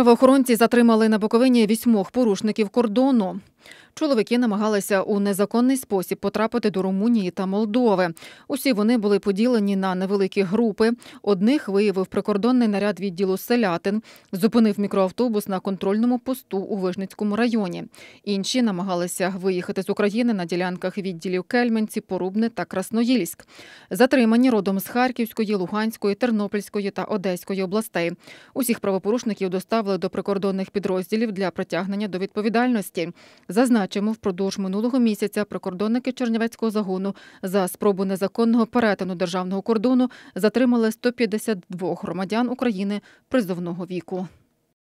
Правоохоронці затримали на Буковині вісьмох порушників кордону. Чоловіки намагалися у незаконний спосіб потрапити до Румунії та Молдови. Усі вони були поділені на невеликі групи. Одних виявив прикордонний наряд відділу селятин, зупинив мікроавтобус на контрольному посту у Вижницькому районі. Інші намагалися виїхати з України на ділянках відділів Кельменці, Порубне та Красноїльськ. Затримані родом з Харківської, Луганської, Тернопільської та Одеської областей. Усіх правопорушників доставили до прикордонних підрозділів для притягнення до відповідальності. Зазначимо, впродовж минулого місяця прикордонники Чернівецького загону за спробу незаконного перетину державного кордону затримали 152 громадян України призовного віку.